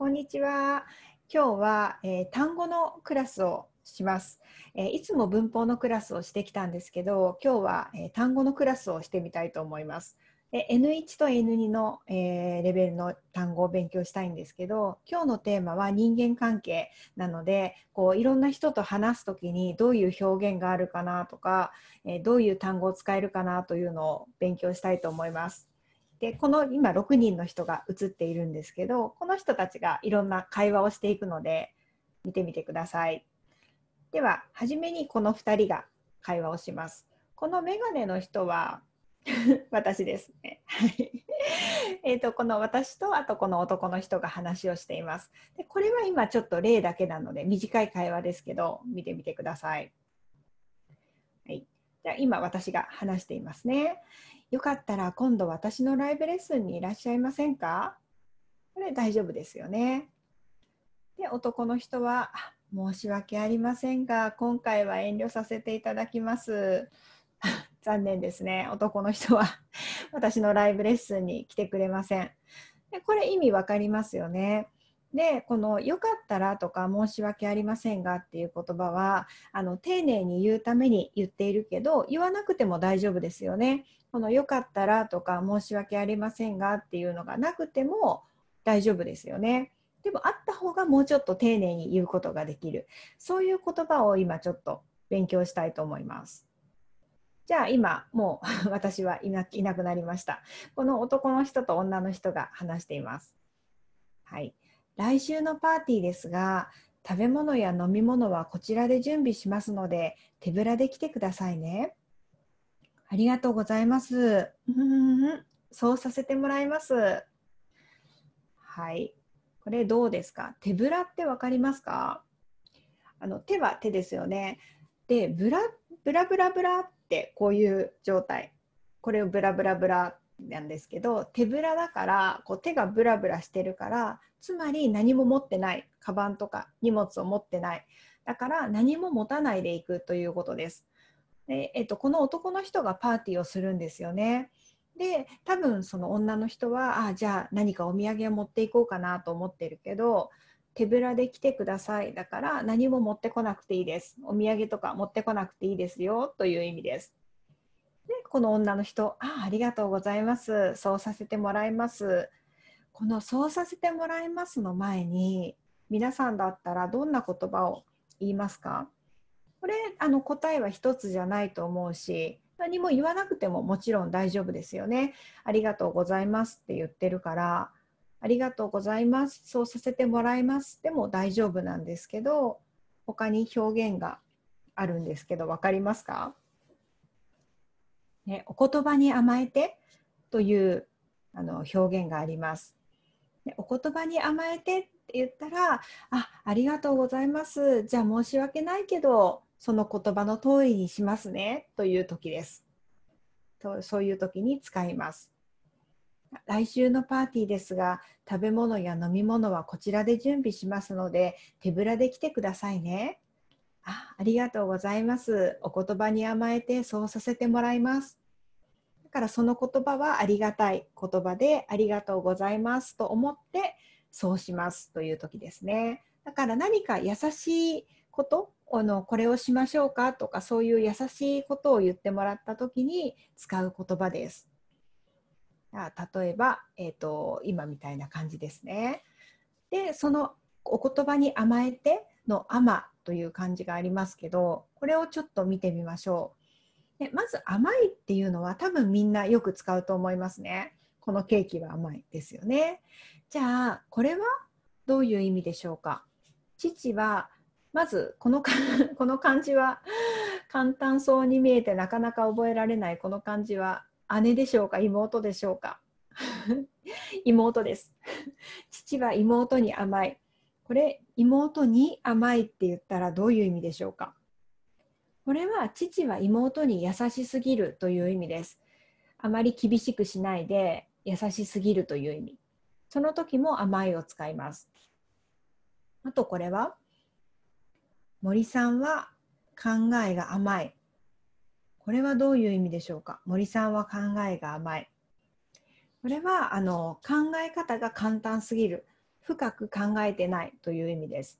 こんにちは。今日は、えー、単語のクラスをします、えー、いつも文法のクラスをしてきたんですけど、今日は、えー、単語のクラスをしてみたいと思います。で N1 と N2 の、えー、レベルの単語を勉強したいんですけど今日のテーマは人間関係なのでこういろんな人と話す時にどういう表現があるかなとか、えー、どういう単語を使えるかなというのを勉強したいと思います。でこの今6人の人が写っているんですけどこの人たちがいろんな会話をしていくので見てみてくださいでは初めにこの2人が会話をしますこのメガネの人は 私ですね。えとこの私とあとこの男の人が話をしています。でこれは今ちょっと例だけなので短い会話ですけど見てみてください。はい、じゃあ今私が話していますね。よかったら今度私のライブレッスンにいらっしゃいませんかこれ大丈夫ですよね。で、男の人は、申し訳ありませんが、今回は遠慮させていただきます。残念ですね。男の人は私のライブレッスンに来てくれません。でこれ意味わかりますよね。でこの「よかったら」とか「申し訳ありませんが」っていう言葉はあの丁寧に言うために言っているけど言わなくても大丈夫ですよね。この「よかったら」とか「申し訳ありませんが」っていうのがなくても大丈夫ですよね。でもあった方がもうちょっと丁寧に言うことができるそういう言葉を今ちょっと勉強したいと思います。じゃあ今もう 私はいないなくなりました。この男の人と女の人が話しています。はい。来週のパーティーですが、食べ物や飲み物はこちらで準備しますので、手ぶらで来てくださいね。ありがとうございます。うんそうさせてもらいます。はい。これどうですか手ぶらって分かりますかあの手は手ですよね。で、ブラブラブラブラってこういう状態。これをブラブラブラなんですけど手ぶらだからこう手がブラブラしてるからつまり何も持ってないカバンとか荷物を持ってないだから何も持たないでいくということです。でえっと、この男の人がパーティーをするんですよね。で多分その女の人はあじゃあ何かお土産を持っていこうかなと思ってるけど手ぶらで来てくださいだから何も持ってこなくていいですお土産とか持ってこなくていいですよという意味です。この女の人あありがとうございますそうさせてもらいますこの「そうさせてもらいます」の前に皆さんだったらどんな言葉を言いますかこれあの答えは一つじゃないと思うし何も言わなくてももちろん大丈夫ですよね。ありがとうございますって言ってるからありがとうございますそうさせてもらいますでも大丈夫なんですけど他に表現があるんですけど分かりますかね、お言葉に甘えてというあの表現があります。でお言葉に甘えてって言ったら「あありがとうございますじゃあ申し訳ないけどその言葉の通りにしますね」という時です。とそういう時に使います。来週のパーティーですが食べ物や飲み物はこちらで準備しますので手ぶらで来てくださいね。あありがとうございます。お言葉に甘えてそうさせてもらいます。だからその言葉はありがたい言葉でありがとうございますと思ってそうしますという時ですね。だから何か優しいことあのこれをしましょうかとかそういう優しいことを言ってもらった時に使う言葉です。例えば、えーと、今みたいな感じですね。でそのお言葉に甘えての「甘」という感じがありますけどこれをちょっと見てみましょうでまず甘いっていうのは多分みんなよく使うと思いますねこのケーキは甘いですよねじゃあこれはどういう意味でしょうか父はまずこの この漢字は簡単そうに見えてなかなか覚えられないこの漢字は姉でしょうか妹でしょうか 妹です父は妹に甘いこれ妹に甘いって言ったらどういう意味でしょうかこれは父は妹に優しすぎるという意味です。あまり厳しくしないで優しすぎるという意味。その時も甘いを使います。あとこれは森さんは考えが甘い。これはどういう意味でしょうか森さんは考えが甘い。これはあの考え方が簡単すぎる。深く考えてないという意味です。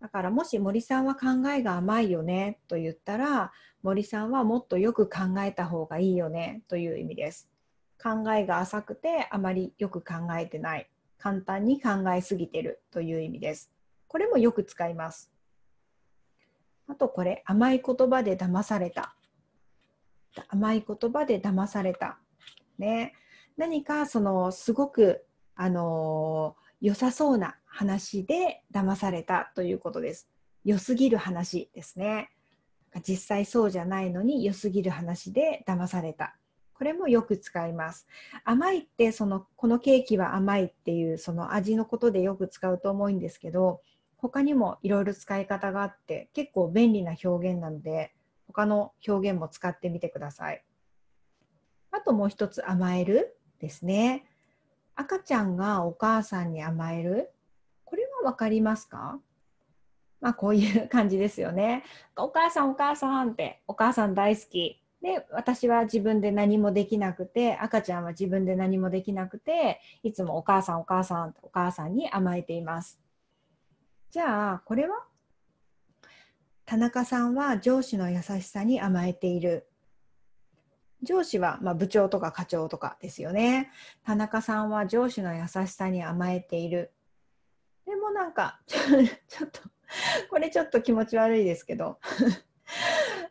だからもし森さんは考えが甘いよねと言ったら森さんはもっとよく考えた方がいいよねという意味です。考えが浅くてあまりよく考えてない簡単に考えすぎてるという意味です。これもよく使います。あとこれ甘い言葉で騙された甘い言葉で騙された。ね、何かそのすごくあのー良さそうな話で騙されたということです。良すぎる話ですね。実際そうじゃないのに良すぎる話で騙された。これもよく使います。甘いってそのこのケーキは甘いっていうその味のことでよく使うと思うんですけど他にもいろいろ使い方があって結構便利な表現なので他の表現も使ってみてください。あともう一つ甘えるですね。赤ちゃんがお母さんに甘えるこれは分かりますかまあこういう感じですよね。お母さんお母さんってお母さん大好き。で私は自分で何もできなくて赤ちゃんは自分で何もできなくていつもお母さんお母さんお母さんに甘えています。じゃあこれは田中さんは上司の優しさに甘えている上司は、まあ、部長とか課長とかですよね。田中さんは上司の優しさに甘えている。でもなんか、ちょっと、これちょっと気持ち悪いですけど。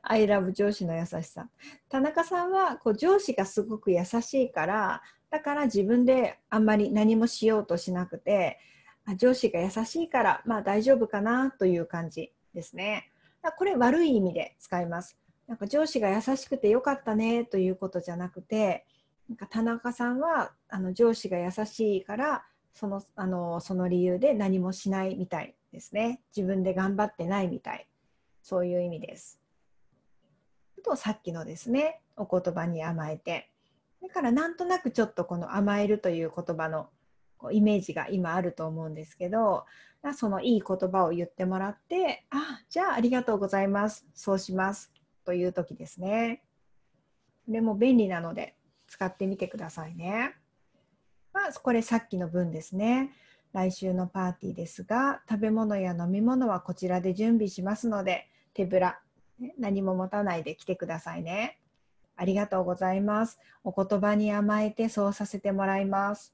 アイラブ上司の優しさ。田中さんはこう上司がすごく優しいから、だから自分であんまり何もしようとしなくて、上司が優しいから、まあ大丈夫かなという感じですね。これ悪い意味で使います。なんか上司が優しくてよかったねということじゃなくてなんか田中さんはあの上司が優しいからそのあのその理由で何もしないみたいですね自分で頑張ってないみたいそういう意味です。とさっきのですねお言葉に甘えてだからなんとなくちょっとこの甘えるという言葉のイメージが今あると思うんですけどそのいい言葉を言ってもらってあじゃあありがとうございますそうしますという時ですね。これも便利なので使ってみてくださいね。まあ、これさっきの文ですね。来週のパーティーですが、食べ物や飲み物はこちらで準備しますので、手ぶら、何も持たないで来てくださいね。ありがとうございます。お言葉に甘えてそうさせてもらいます。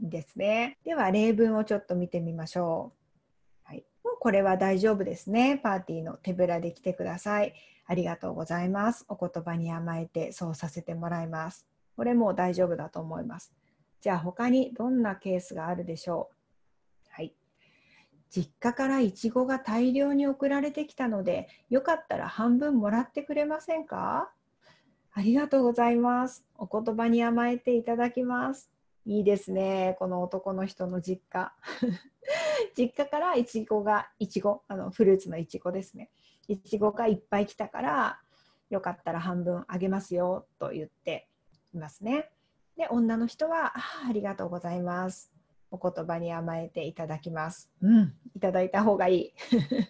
うん、ですね。では例文をちょっと見てみましょう。もうこれは大丈夫ですね。パーティーの手ぶらで来てください。ありがとうございます。お言葉に甘えてそうさせてもらいます。これも大丈夫だと思います。じゃあ他にどんなケースがあるでしょうはい。実家からいちごが大量に送られてきたので、よかったら半分もらってくれませんかありがとうございます。お言葉に甘えていただきます。いいですね。この男の人の実家。実家からいちごがいちごあのフルーツのいちごですねいちごがいっぱい来たからよかったら半分あげますよと言っていますねで女の人はありがとうございますお言葉に甘えていただきます。うん、いただいた方がいい。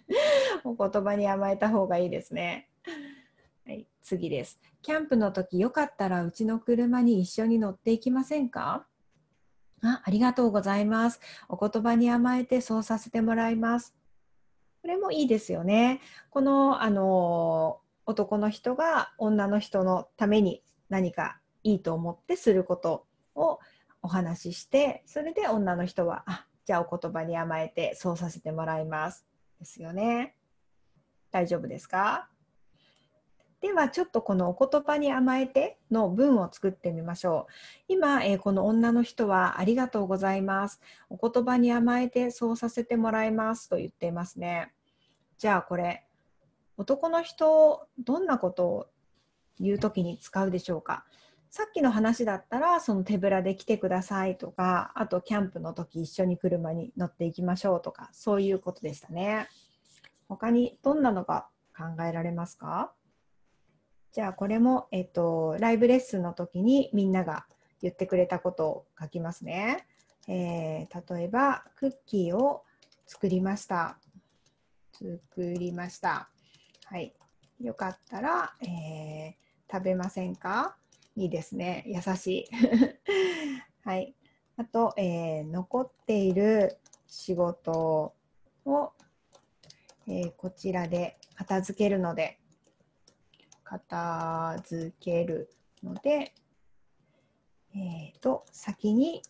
お言葉に甘えた方がいいですね。はい、次です。キャンプの時よかったらうちの車に一緒に乗っていきませんかあありがとうございます。お言葉に甘えてそうさせてもらいます。これもいいですよね。この、あの男の人が女の人のために何かいいと思ってすることをお話ししてそれで女の人はあじゃあお言葉に甘えてそうさせてもらいますですよね大丈夫ですかではちょっとこのお言葉に甘えての文を作ってみましょう。今、えー、この女の人はありがとうございます。お言葉に甘えてそうさせてもらいますと言っていますね。じゃあこれ、男の人、どんなことを言うときに使うでしょうかさっきの話だったらその手ぶらで来てくださいとかあとキャンプの時一緒に車に乗っていきましょうとかそういうことでしたね他にどんなのが考えられますかじゃあこれも、えっと、ライブレッスンの時にみんなが言ってくれたことを書きますね。えー、例えば、クッキーを作りました。作りました。はい。よかったら、えー、食べませんかいいですね。優しい。はい。あと、えー、残っている仕事を、えー、こちらで片付けるので片付けるので、えーと、先に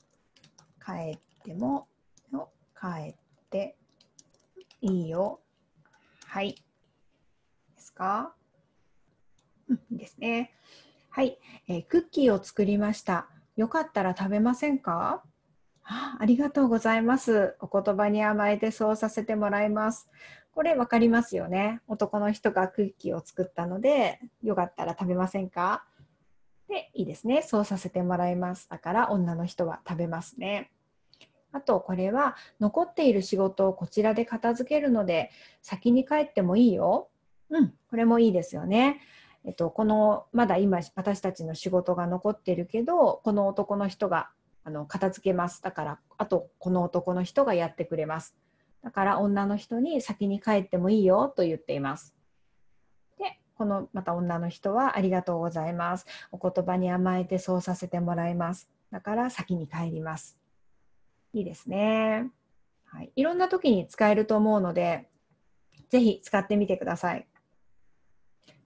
帰っても帰っていいよ。はい。ですかうん、ですね。はい、えー、クッキーを作りました。よかったら食べませんかありがとうございます。お言葉に甘えてそうさせてもらいます。これ分かりますよね男の人がクッキーを作ったのでよかったら食べませんかでいいですねそうさせてもらいますだから女の人は食べますねあとこれは残っている仕事をこちらで片付けるので先に帰ってもいいようんこれもいいですよねえっと、このまだ今私たちの仕事が残ってるけどこの男の人があの片付けますだからあとこの男の人がやってくれますだから女の人に先に帰ってもいいよと言っています。で、このまた女の人はありがとうございます。お言葉に甘えてそうさせてもらいます。だから先に帰ります。いいですね。はい、いろんな時に使えると思うので、ぜひ使ってみてください。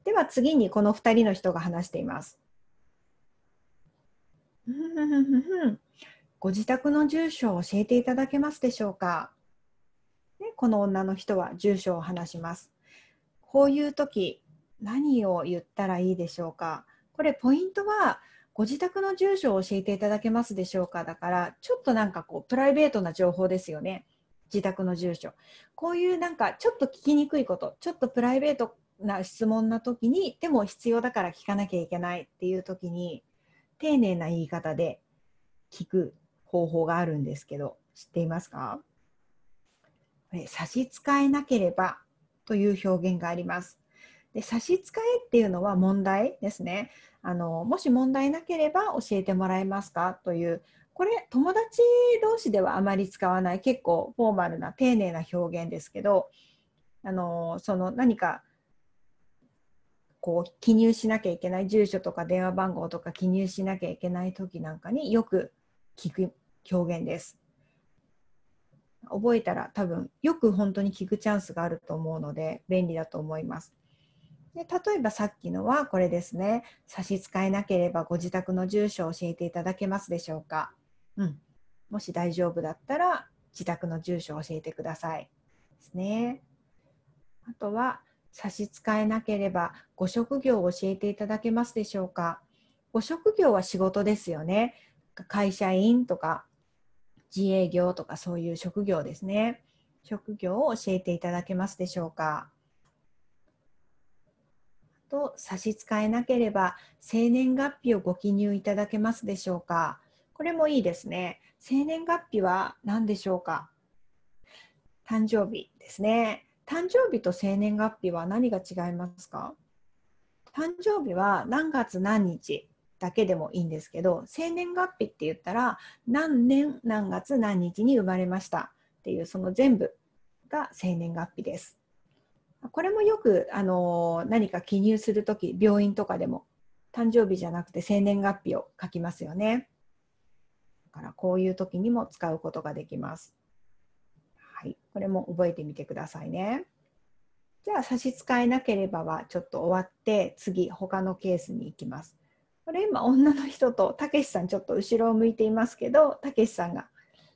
では次にこの2人の人が話しています。ご自宅の住所を教えていただけますでしょうかこの女の人は住所を話します。こういう時何を言ったらいいでしょうかこれポイントはご自宅の住所を教えていただけますでしょうかだからちょっとなんかこうプライベートな情報ですよね自宅の住所こういうなんかちょっと聞きにくいことちょっとプライベートな質問な時にでも必要だから聞かなきゃいけないっていう時に丁寧な言い方で聞く方法があるんですけど知っていますか差し支えなければという表現があります。で差し支えっていうのは問題ですねあの。もし問題なければ教えてもらえますかというこれ友達同士ではあまり使わない結構フォーマルな丁寧な表現ですけどあのその何かこう記入しなきゃいけない住所とか電話番号とか記入しなきゃいけない時なんかによく聞く表現です。覚えたら多分よく本当に聞くチャンスがあると思うので便利だと思います。で例えばさっきのはこれですね差し支えなければご自宅の住所を教えていただけますでしょうか、うん、もし大丈夫だったら自宅の住所を教えてくださいですねあとは差し支えなければご職業を教えていただけますでしょうかご職業は仕事ですよね会社員とか自営業とかそういう職業ですね。職業を教えていただけますでしょうか。と差し支えなければ生年月日をご記入いただけますでしょうか。これもいいですね。生年月日は何でしょうか。誕生日ですね。誕生日と生年月日は何が違いますか誕生日は何月何日だけでもいいんですけど生年月日って言ったら何年何月何日に生まれましたっていうその全部が生年月日です。これもよく、あの何か記入するとき病院とかでも誕生日じゃなくて生年月日を書きますよね。だからこういう時にも使うことができます。はい、これも覚えてみてくださいね。じゃあ差し支えなければはちょっと終わって次他のケースに行きます。これ今女の人とたけしさんちょっと後ろを向いていますけどたけしさんが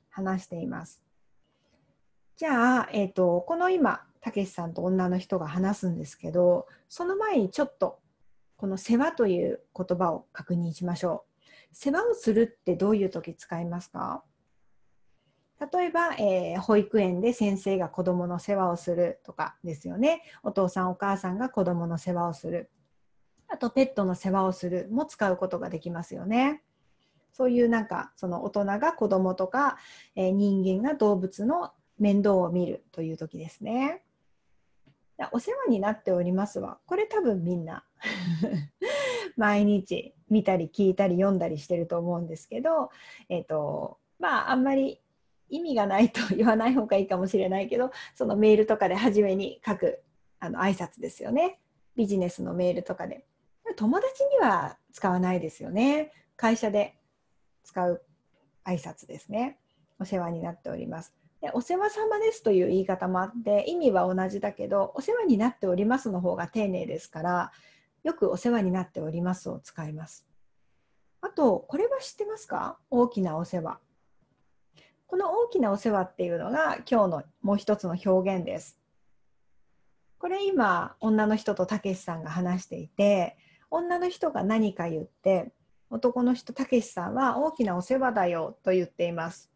話しています。じゃあ、えーと、この今たけしさんと女の人が話すんですけどその前にちょっとこの「世話」という言葉を確認しましょう。世話をするってどういう時使いますか例えば、えー、保育園で先生が子どもの世話をするとかですよねお父さんお母さんが子どもの世話をするあとペットの世話をするも使うことができますよね。そういうなんかその大人が子供とか、えー、人間が動物の面倒を見るという時ですね。お世話になっておりますわ。これ多分みんな 毎日見たり聞いたり読んだりしてると思うんですけど、えーとまあ、あんまり意味がないと言わない方がいいかもしれないけどそのメールとかで初めに書くあの挨拶ですよねビジネスのメールとかで友達には使わないですよね。会社で使う挨拶ですね。お世話になっております。でお世話様ですという言い方もあって意味は同じだけどお世話になっておりますの方が丁寧ですからよくお世話になっておりますを使います。あとこれは知ってますか大きなお世話。この大きなお世話っていうのが今日のもう一つの表現です。これ今女の人とたけしさんが話していて女の人が何か言って男の人たけしさんは大きなお世話だよと言っています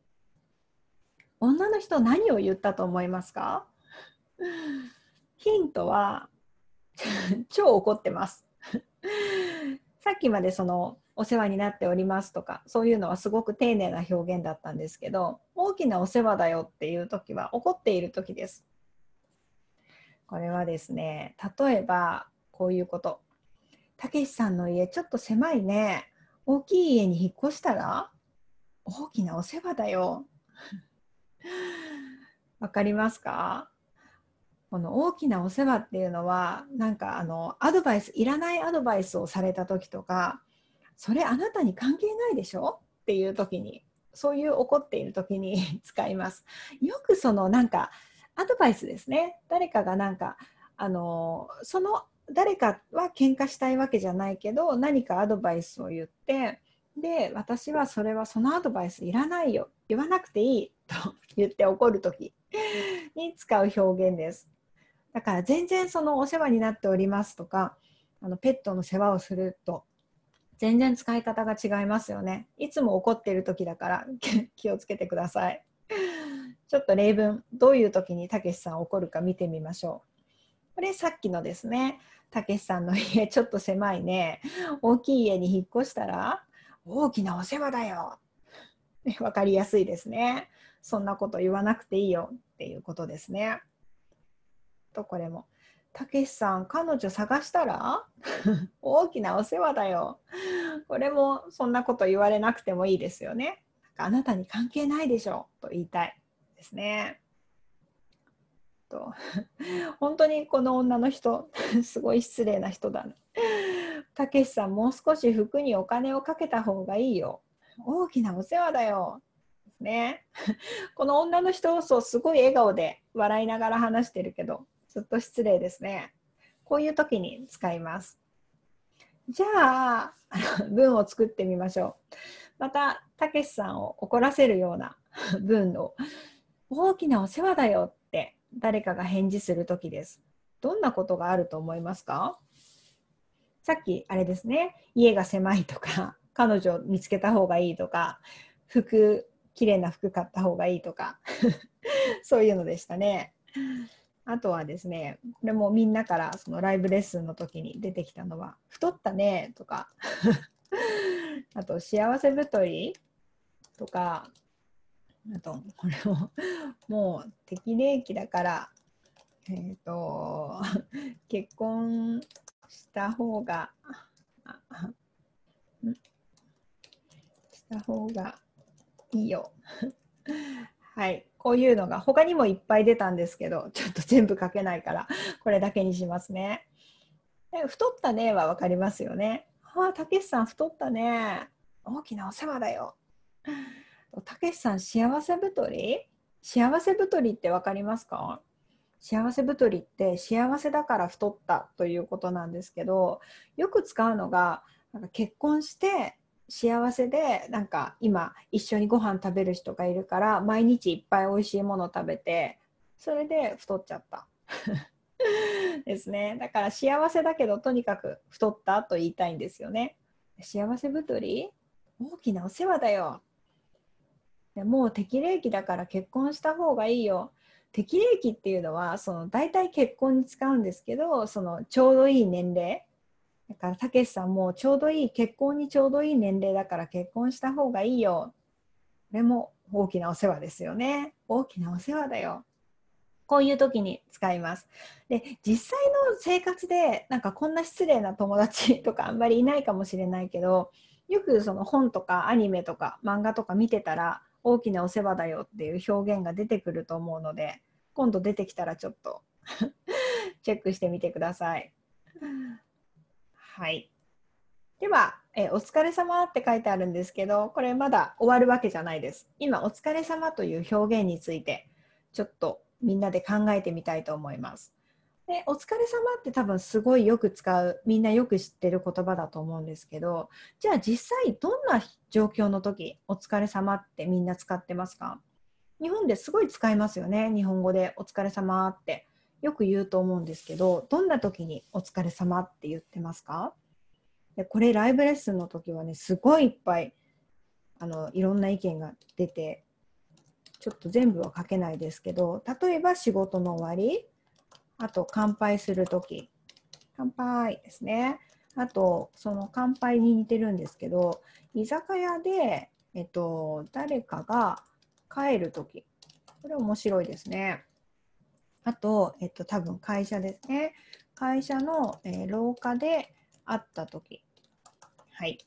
女の人何を言ったと思いますかヒントは 超怒ってますさっきまでそのお世話になっておりますとかそういうのはすごく丁寧な表現だったんですけど大きなお世話だよっていう時は怒っている時ですこれはですね例えばこういうことたけしさんの家ちょっと狭いね大きい家に引っ越したら大きなお世話だよ わかりますかこの大きなお世話っていうのはなんかあのアドバイスいらないアドバイスをされた時とかそれあなたに関係ないでしょっていう時にそういう怒っている時に 使いますよくそのなんかアドバイスですね誰かがなんかあのその誰かは喧嘩したいわけじゃないけど何かアドバイスを言ってで私はそれはそのアドバイスいらないよ言わなくていいと 言って怒る時に使う表現ですだから全然そのお世話になっておりますとかあのペットの世話をすると全然使い方が違いますよねいつも怒ってる時だから 気をつけてくださいちょっと例文どういう時にたけしさん怒るか見てみましょうこれさっきのですねたけしさんの家ちょっと狭いね大きい家に引っ越したら大きなお世話だよ分かりやすいですねそんなこと言わなくていいよっていうことですねとこれもたけしさん彼女探したら 大きなお世話だよこれもそんなこと言われなくてもいいですよねあなたに関係ないでしょと言いたいですねと 本当にこの女の人 すごい失礼な人だたけしさんもう少し服にお金をかけた方がいいよ。大きなお世話だよ。ね、この女の人そうすごい笑顔で笑いながら話してるけどずっと失礼ですね。こういう時に使います。じゃあ文を作ってみましょう。またたけしさんを怒らせるような文を「大きなお世話だよ」誰かが返事する時です。どんなことがあると思いますかさっきあれですね、家が狭いとか、彼女を見つけた方がいいとか、服、綺麗な服買った方がいいとか、そういうのでしたね。あとはですね、これもみんなからそのライブレッスンの時に出てきたのは、太ったねとか、あと幸せ太りとか、あとこれを もう適齢期だからえっ、ー、と結婚した方がした方がいいよ はいこういうのが他にもいっぱい出たんですけどちょっと全部書けないからこれだけにしますね太ったねは分かりますよねああたけしさん太ったね大きなお世話だよたけしさん、幸せ太り幸せ太りって分かりますか幸せ太りって幸せだから太ったということなんですけどよく使うのがなんか結婚して幸せでなんか今一緒にご飯食べる人がいるから毎日いっぱい美味しいもの食べてそれで太っちゃった ですねだから幸せだけどとにかく太ったと言いたいんですよね幸せ太り大きなお世話だよでもう適齢期だから結婚した方がいいよ適齢期っていうのはその大体結婚に使うんですけどそのちょうどいい年齢だからたけしさんもちょうどいい結婚にちょうどいい年齢だから結婚した方がいいよこれも大きなお世話ですよね大きなお世話だよこういう時に使います。で、実際の生活で、なんかこんな失礼な友達とかあんまりいないかもしれないけど、よくその本とかアニメとか漫画とか見てたら、大きなお世話だよっていう表現が出てくると思うので今度出てきたらちょっと チェックしてみてください。はい、では、えお疲れ様って書いてあるんですけどこれまだ終わるわけじゃないです。今「お疲れ様という表現についてちょっとみんなで考えてみたいと思います。で「お疲れ様って多分すごいよく使うみんなよく知ってる言葉だと思うんですけどじゃあ実際どんな状況の時「お疲れ様ってみんな使ってますか日本ですごい使いますよね日本語で「お疲れ様ってよく言うと思うんですけどどんな時に「お疲れ様って言ってますかでこれライブレッスンの時はねすごいいっぱいあのいろんな意見が出てちょっと全部は書けないですけど例えば仕事の終わりあと乾杯するとき。乾杯ですね。あと、その乾杯に似てるんですけど、居酒屋で、えっと、誰かが帰るとき。これ面白いですね。あと、えっと、多分会社ですね。会社の、えー、廊下で会ったとき。はい。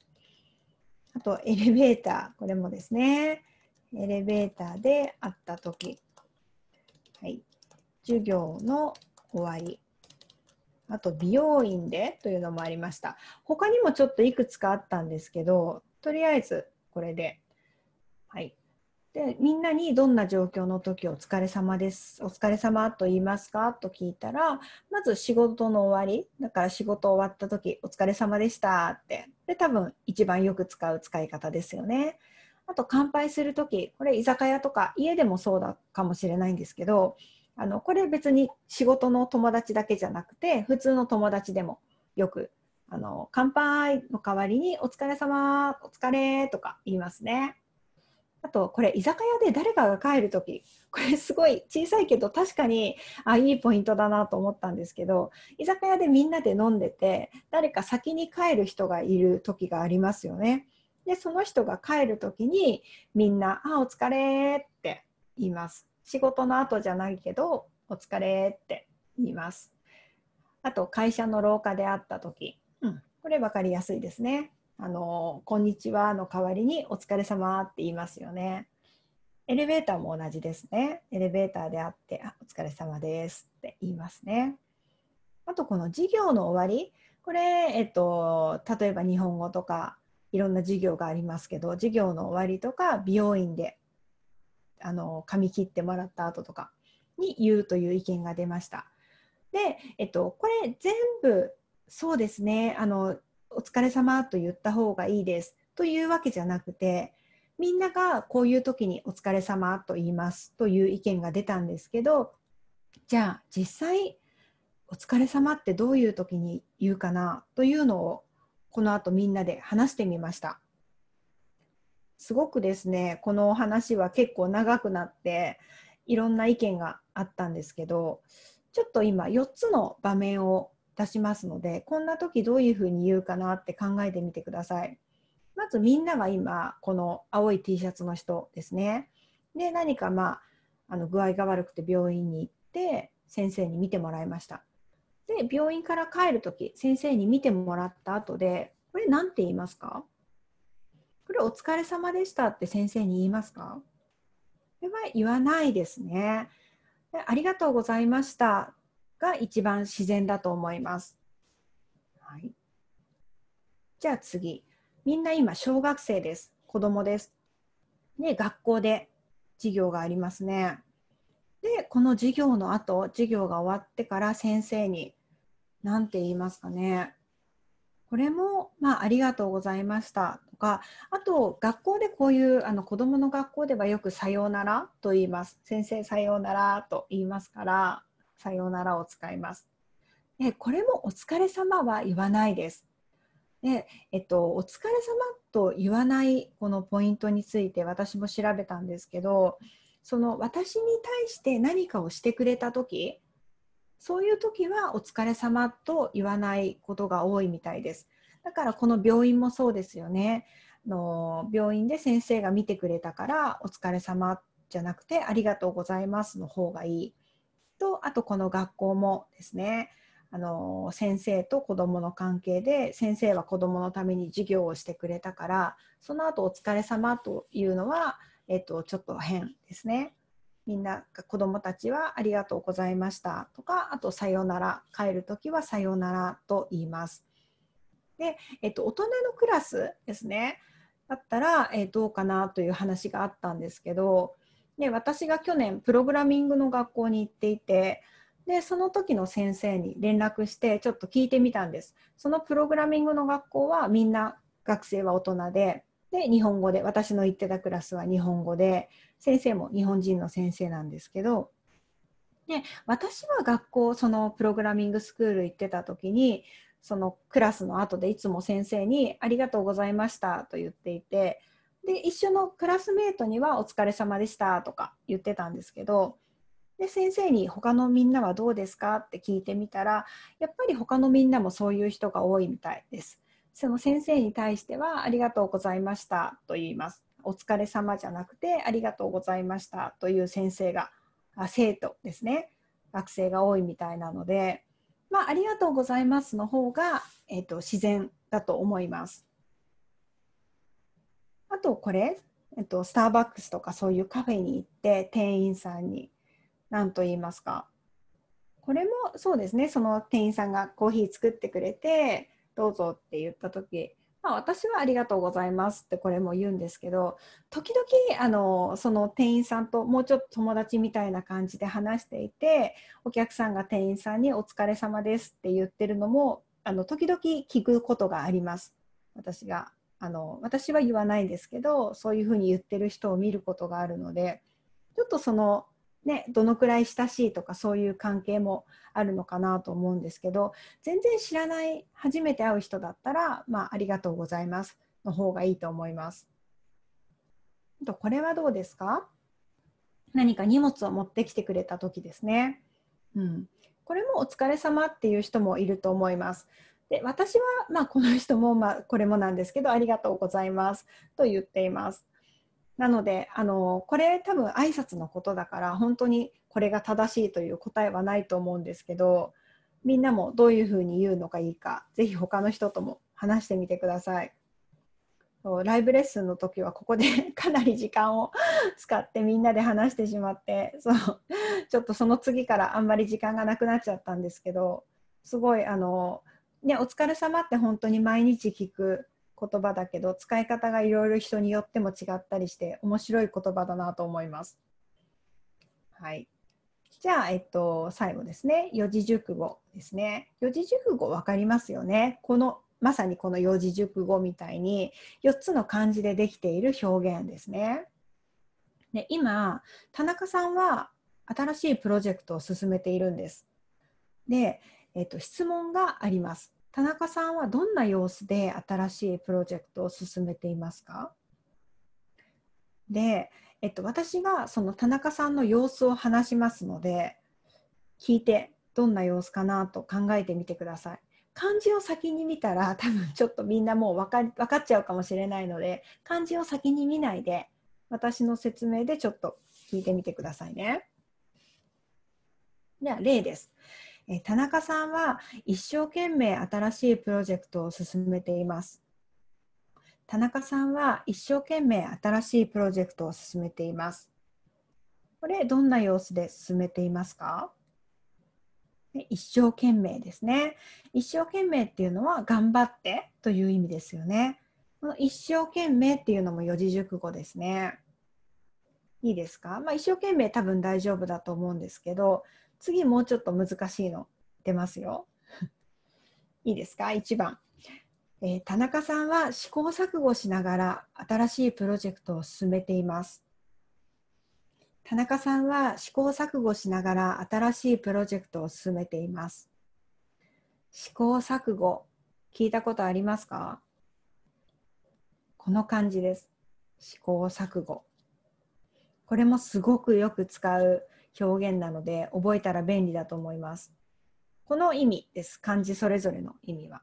あと、エレベーター。これもですね。エレベーターで会ったとき。はい。授業の終わり。あと美容院でというのもありました。他にもちょっといくつかあったんですけど、とりあえずこれで。はい。で、みんなにどんな状況の時お疲れ様です。お疲れ様と言いますかと聞いたら、まず仕事の終わり、だから仕事終わった時お疲れ様でしたって。で、多分一番よく使う使い方ですよね。あと乾杯する時、これ居酒屋とか家でもそうだかもしれないんですけど、あのこれ別に仕事の友達だけじゃなくて普通の友達でもよくあの乾杯の代わりにお疲れ様お疲れとか言いますね。あとこれ居酒屋で誰かが帰る時これすごい小さいけど確かにあいいポイントだなと思ったんですけど居酒屋でみんなで飲んでて誰か先に帰る人がいる時がありますよね。でその人が帰る時にみんな「あお疲れ」って言います。仕事の後じゃないけどお疲れって言います。あと会社の廊下で会った時、うん、これ分かりやすいですね。あのこんにちはの代わりにお疲れ様って言いますよね。エレベーターも同じですね。エレベーターであって、あお疲れ様ですって言いますね。あとこの授業の終わり、これ、えっと、例えば日本語とかいろんな授業がありますけど、授業の終わりとか美容院であの噛み切ってもらった後とかに言うという意見が出ました。で、えっと、これ全部そうですねあのお疲れ様と言った方がいいですというわけじゃなくてみんながこういう時にお疲れ様と言いますという意見が出たんですけどじゃあ実際お疲れ様ってどういう時に言うかなというのをこの後みんなで話してみました。すごくですねこのお話は結構長くなっていろんな意見があったんですけどちょっと今4つの場面を出しますのでこんな時どういうふうに言うかなって考えてみてください。まずみんなが今この青い T シャツの人ですね。で何かまああの具合が悪くて病院に行って先生に診てもらいました。で病院から帰る時先生に診てもらった後でこれ何て言いますかこれお疲れ様でしたって先生に言いますかこれは言わないですねで。ありがとうございましたが一番自然だと思います。はい、じゃあ次。みんな今小学生です。子供です。で、学校で授業がありますね。で、この授業の後、授業が終わってから先生に何て言いますかね。これも、まあ、ありがとうございました。かあと学校でこういうあの子どもの学校ではよく「さようなら」と言います先生さようならと言いますから「さようなら」を使いますでこれも「お疲れ様は言わないですでえっと、お疲れ様と言わないこのポイントについて私も調べたんですけどその私に対して何かをしてくれた時そういう時はお疲れ様と言わないことが多いみたいです。だからこの病院もそうですよねの病院で先生が見てくれたからお疲れ様じゃなくてありがとうございますの方がいいとあとこの学校もですねあの先生と子どもの関係で先生は子どものために授業をしてくれたからその後お疲れ様というのは、えっと、ちょっと変ですね。みんな子どもたちはありがとうございましたとかあとさようなら帰る時はさようならと言います。で、えっと、大人のクラスですねだったら、えどうかなという話があったんですけどで私が去年プログラミングの学校に行っていてでその時の先生に連絡してちょっと聞いてみたんですそのプログラミングの学校はみんな学生は大人でで日本語で私の行ってたクラスは日本語で先生も日本人の先生なんですけどで私は学校そのプログラミングスクール行ってた時にそのクラスの後でいつも先生に「ありがとうございました」と言っていてで一緒のクラスメートには「お疲れ様でした」とか言ってたんですけどで先生に「他のみんなはどうですか?」って聞いてみたらやっぱり他のみんなもそういう人が多いみたいです。その先生に対しては「ありがとうございました」と言います。お疲れ様じゃなくて「ありがとうございました」という先生があ生徒ですね学生が多いみたいなので。まあ、ありがとうございますの方が、えーと、と自然だと思います。あとこれ、えっと、スターバックスとかそういうカフェに行って店員さんに何と言いますかこれもそうですねその店員さんがコーヒー作ってくれてどうぞって言った時まあ、私はありがとうございますってこれも言うんですけど時々あのその店員さんともうちょっと友達みたいな感じで話していてお客さんが店員さんに「お疲れ様です」って言ってるのもあの時々聞くことがあります私があの私は言わないんですけどそういうふうに言ってる人を見ることがあるのでちょっとそのね、どのくらい親しいとかそういう関係もあるのかなと思うんですけど全然知らない初めて会う人だったら、まあ、ありがとうございますの方がいいと思います。とこれはどうですか何か荷物を持ってきてくれた時ですね。うん、これもお疲れ様っていう人もいると思います。で私は、まあ、この人も、まあ、これもなんですけどありがとうございますと言っています。なのであのこれ多分挨拶のことだから本当にこれが正しいという答えはないと思うんですけどみんなもどういうふうに言うのがいいかぜひ他の人とも話してみてください。ライブレッスンの時はここで かなり時間を 使ってみんなで話してしまってそうちょっとその次からあんまり時間がなくなっちゃったんですけどすごいあの、ね、お疲れ様って本当に毎日聞く言葉だけど使い方がいろいろ人によっても違ったりして面白い言葉だなと思います。はい、じゃあ、えっと、最後ですね四字熟語ですね。四字熟語分かりますよね。このまさにこの四字熟語みたいに4つの漢字でできている表現ですね。で今田中さんは新しいプロジェクトを進めているんです。で、えっと、質問があります。田中さんはどんな様子で新しいプロジェクトを進めていますかで、えっと、私がその田中さんの様子を話しますので聞いてどんな様子かなと考えてみてください。漢字を先に見たら多分ちょっとみんなもう分か分かっちゃうかもしれないので漢字を先に見ないで私の説明でちょっと聞いてみてくださいね。では例です。え田中さんは一生懸命新しいプロジェクトを進めています田中さんは一生懸命新しいプロジェクトを進めていますこれどんな様子で進めていますか一生懸命ですね一生懸命っていうのは頑張ってという意味ですよねこの一生懸命っていうのも四字熟語ですねいいですか、まあ、一生懸命多分大丈夫だと思うんですけど次もうちょっと難しいの出ますよ。いいですか ?1 番、えー、田中さんは試行錯誤しながら新しいプロジェクトを進めています。田中さんは試行錯誤しながら新しいプロジェクトを進めています。試行錯誤、聞いたことありますかこの感じです。試行錯誤。これもすごくよく使う表現なので覚えたら便利だと思います。この意味です漢字それぞれの意味は。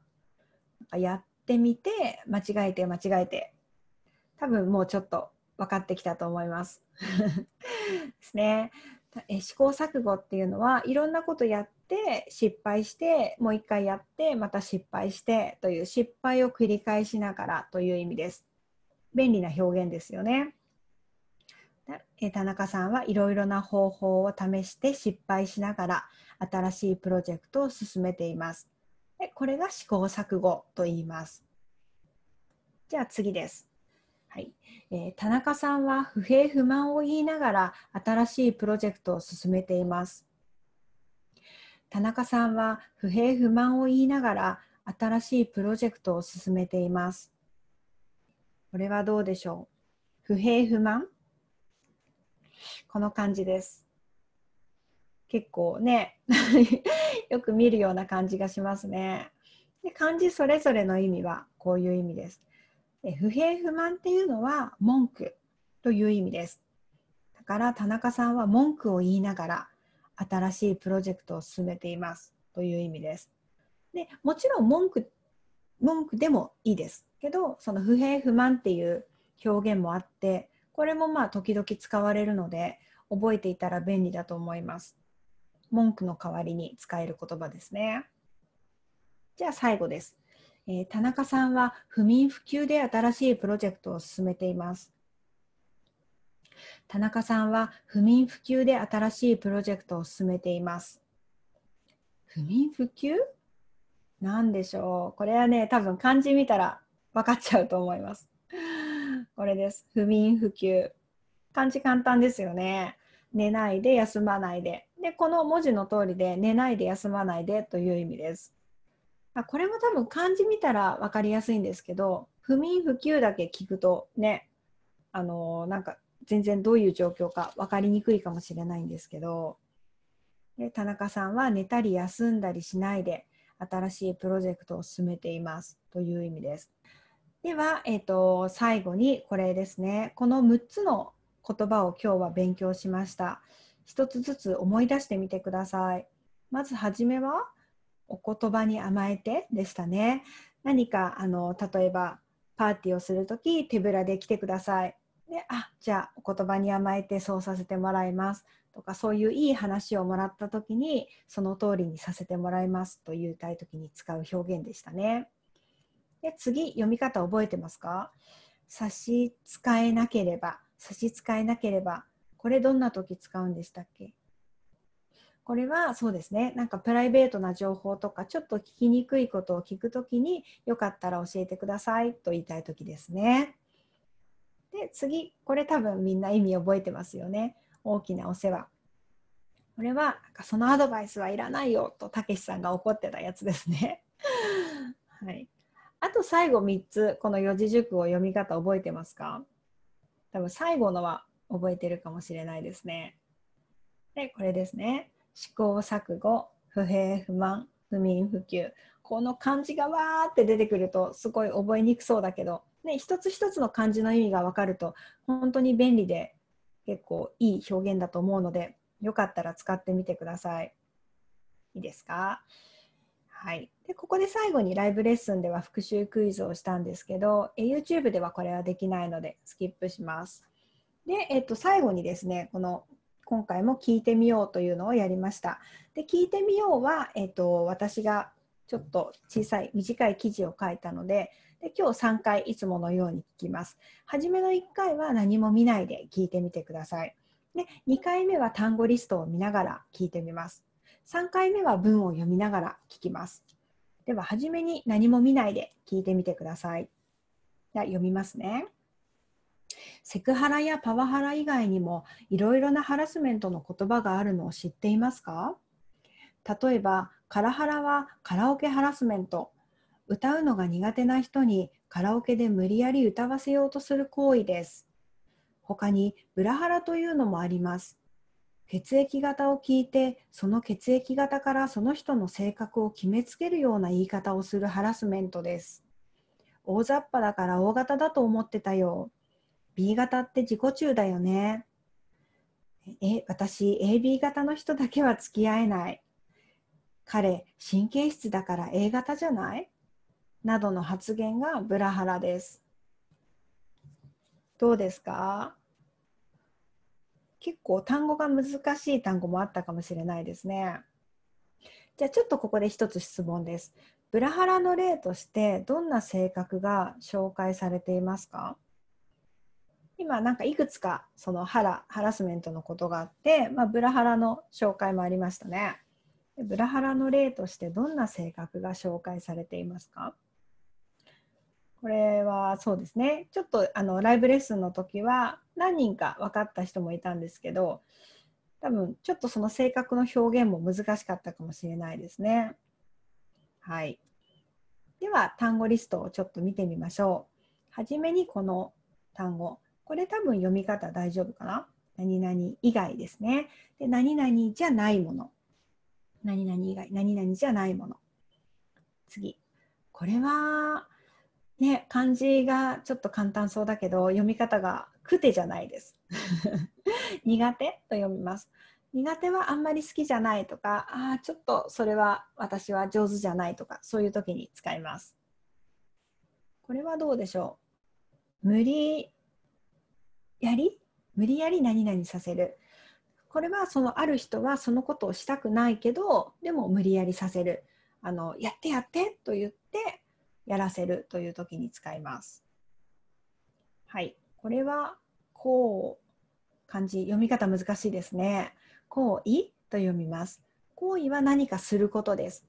やってみて間違えて間違えて多分もうちょっと分かってきたと思います。ですね。え試行錯誤っていうのはいろんなことやって失敗してもう一回やってまた失敗してという失敗を繰り返しながらという意味です。便利な表現ですよね。え田中さんはいろいろな方法を試して失敗しながら新しいプロジェクトを進めています。でこれが試行錯誤と言います。じゃあ次です。はいえー、田中さんは不平不満を言いながら新しいプロジェクトを進めています。田中さんは不平不満を言いながら新しいプロジェクトを進めています。これはどうでしょう不平不満この感じです。結構ね よく見るような感じがしますね。で漢字それぞれの意味はこういう意味です。で不平不満っていうのは文句という意味です。だから田中さんは文句を言いながら新しいプロジェクトを進めていますという意味です。でもちろん文句文句でもいいですけどその不平不満っていう表現もあってこれもまあ時々使われるので覚えていたら便利だと思います。文句の代わりに使える言葉ですね。じゃあ最後です。えー、田中さんは不眠不休で新しいプロジェクトを進めています。田中さんは不眠不休で新しいプロジェクトを進めています。不眠不休なんでしょうこれはね、多分漢字見たら分かっちゃうと思います。これです。不眠不休。漢字簡単ですよね。寝ないで休まないで。で、この文字の通りで寝ないで休まないでという意味です。これも多分漢字見たら分かりやすいんですけど、不眠不休だけ聞くとね、あのー、なんか全然どういう状況か分かりにくいかもしれないんですけど、で田中さんは寝たり休んだりしないで新しいプロジェクトを進めていますという意味です。では、えーと、最後にこれですねこの6つの言葉を今日は勉強しました1つずつ思い出してみてくださいまず初めはお言葉に甘えてでしたね何かあの例えばパーティーをする時手ぶらで来てくださいであじゃあお言葉に甘えてそうさせてもらいますとかそういういい話をもらった時にその通りにさせてもらいますと言いたい時に使う表現でしたね。で次、読み方覚えてますか差し支えなければ、差し支えなければ、これどんな時使うんでしたっけこれはそうですね、なんかプライベートな情報とか、ちょっと聞きにくいことを聞く時に、よかったら教えてくださいと言いたい時ですね。で、次、これ多分みんな意味覚えてますよね。大きなお世話。これは、なんかそのアドバイスはいらないよと、たけしさんが怒ってたやつですね。はい、あと最後3つ、この四字熟語読み方覚えてますか多分最後のは覚えてるかもしれないですね。で、これですね。試行錯誤、不平不満、不眠不休。この漢字がわーって出てくるとすごい覚えにくそうだけど、ね、一つ一つの漢字の意味が分かると本当に便利で結構いい表現だと思うのでよかったら使ってみてください。いいですかはい、でここで最後にライブレッスンでは復習クイズをしたんですけどえ YouTube ではこれはできないのでスキップします。で、えっと、最後にですねこの今回も聞いてみようというのをやりました。で聞いてみようは、えっと、私がちょっと小さい短い記事を書いたのでで今日3回いつものように聞きます。初めの1回は何も見ないで聞いてみてください。で2回目は単語リストを見ながら聞いてみます。3回目は文を読みながら聞きます。では、初めに何も見ないで聞いてみてください。では、読みますね。セクハラやパワハラ以外にもいろいろなハラスメントの言葉があるのを知っていますか例えばカラハラはカラオケハラスメント歌うのが苦手な人にカラオケで無理やり歌わせようとする行為です他にブラハラというのもあります血液型を聞いてその血液型からその人の性格を決めつけるような言い方をするハラスメントです大雑把だから O 型だと思ってたよ B 型って自己中だよねえ私 AB 型の人だけは付き合えない彼神経質だから A 型じゃないなどの発言がブラハラですどうですか結構単語が難しい単語もあったかもしれないですね。じゃあちょっとここで一つ質問です。ブラハラの例としてどんな性格が紹介されていますか今なんかいくつかそのハラハラスメントのことがあって、まあ、ブラハラの紹介もありましたね。ブラハラの例としてどんな性格が紹介されていますかこれはそうですねちょっとあのライブレッスンの時は何人か分かった人もいたんですけど多分ちょっとその性格の表現も難しかったかもしれないですね。はい、では単語リストをちょっと見てみましょう。はじめにこの単語これ多分読み方大丈夫かな何々以外ですね。で何々じゃないもの何々以外何々じゃないもの次これはね漢字がちょっと簡単そうだけど読み方がくてじゃないです 苦手と読みます苦手はあんまり好きじゃないとかああちょっとそれは私は上手じゃないとかそういう時に使いますこれはどうでしょう無理やり無理やり何々させるこれはそのある人はそのことをしたくないけどでも無理やりさせるあのやってやってと言ってやらせるという時に使いますはいこれはこう漢字読み方難しいですね。行為と読みます。行為は何かすることです。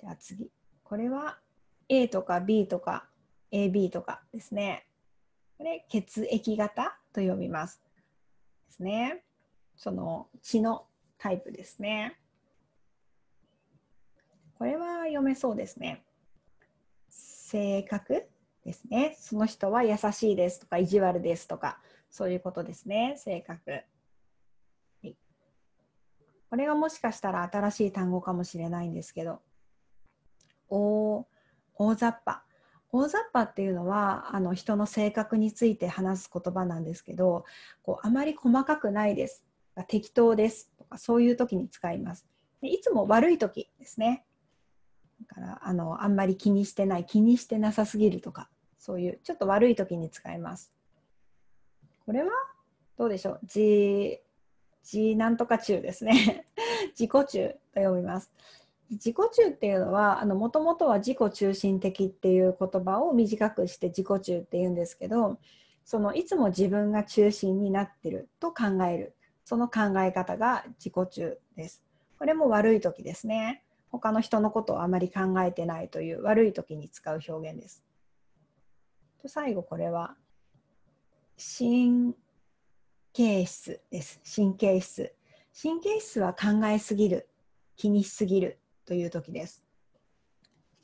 じゃあ次。これは A とか B とか AB とかですね。これ血液型と呼びます。ですね。その血のタイプですね。これは読めそうですね。性格ですね。その人は優しいですとか意地悪ですとか、そういうことですね、性格。はい、これがもしかしたら新しい単語かもしれないんですけど、大大雑把。大雑把っていうのはあの人の性格について話す言葉なんですけどこうあまり細かくないです適当ですとかそういう時に使いますでいつも悪い時ですねからあのあんまり気にしてない気にしてなさすぎるとかそういうちょっと悪い時に使いますこれはどうでしょうじ」「自なんとか中ですね 自己中と呼びます自己中っていうのはもともとは自己中心的っていう言葉を短くして自己中っていうんですけどそのいつも自分が中心になってると考えるその考え方が自己中ですこれも悪い時ですね他の人のことをあまり考えてないという悪い時に使う表現です。最後これは神経質です。神経質。神経質は考えすぎる、気にしすぎるという時です。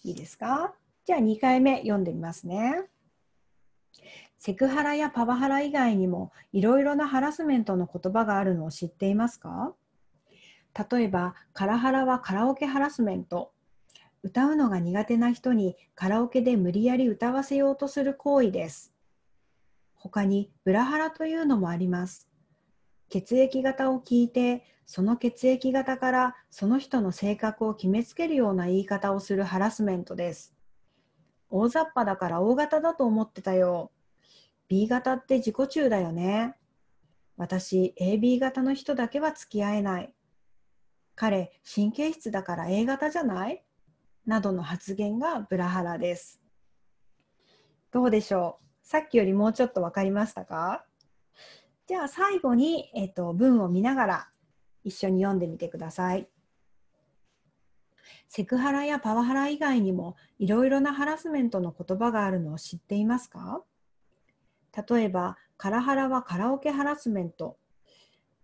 いいですかじゃあ2回目読んでみますね。セクハラやパワハラ以外にもいろいろなハラスメントの言葉があるのを知っていますか例えばカラハラはカラオケハラスメント歌うのが苦手な人にカラオケで無理やり歌わせようとする行為です他にブラハラというのもあります血液型を聞いてその血液型からその人の性格を決めつけるような言い方をするハラスメントです大雑把だから O 型だと思ってたよ B 型って自己中だよね私 AB 型の人だけは付き合えない彼神経質だから A 型じゃないなどの発言がブラハラですどうでしょうさっきよりもうちょっと分かりましたかじゃあ最後に、えっと、文を見ながら一緒に読んでみてください。セクハラやパワハラ以外にもいろいろなハラスメントの言葉があるのを知っていますか例えばカラハラはカラオケハラスメント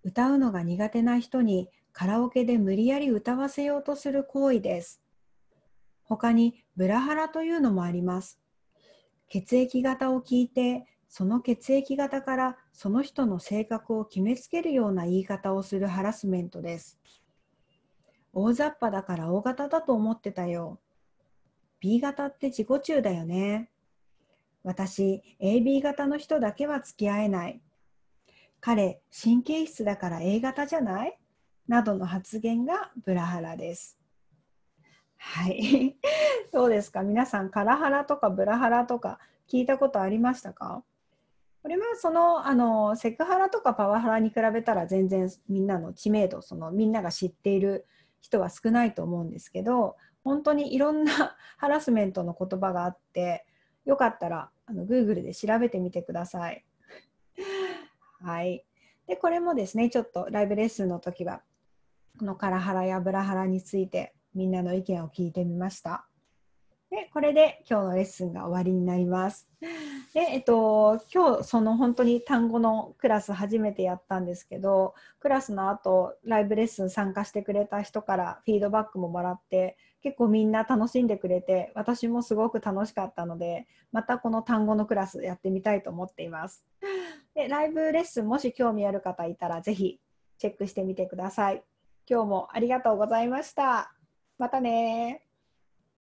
歌うのが苦手な人にカラオケで無理やり歌わせようとする行為です。他にブラハラというのもあります。血液型を聞いて、その血液型からその人の性格を決めつけるような言い方をするハラスメントです。大雑把だから O 型だと思ってたよ。B 型って自己中だよね。私、AB 型の人だけは付き合えない。彼、神経質だから A 型じゃないなどの発言がブラハラです。はい、どうですか皆さんカラハラとかブラハラとか聞いたことありましたかこれはそのあのセクハラとかパワハラに比べたら全然みんなの知名度そのみんなが知っている人は少ないと思うんですけど本当にいろんな ハラスメントの言葉があってよかったらあの Google で調べてみてください。はい、でこれもですねちょっとライブレッスンの時はこのカラハラやブラハラについてみんなの意見を聞いてみました。で、これで今日のレッスンが終わりになります。で、えっと、今日その本当に単語のクラス初めてやったんですけど、クラスの後、ライブレッスン参加してくれた人からフィードバックももらって、結構みんな楽しんでくれて、私もすごく楽しかったので、またこの単語のクラスやってみたいと思っています。で、ライブレッスンもし興味ある方いたら、ぜひチェックしてみてください。今日もありがとうございました。またね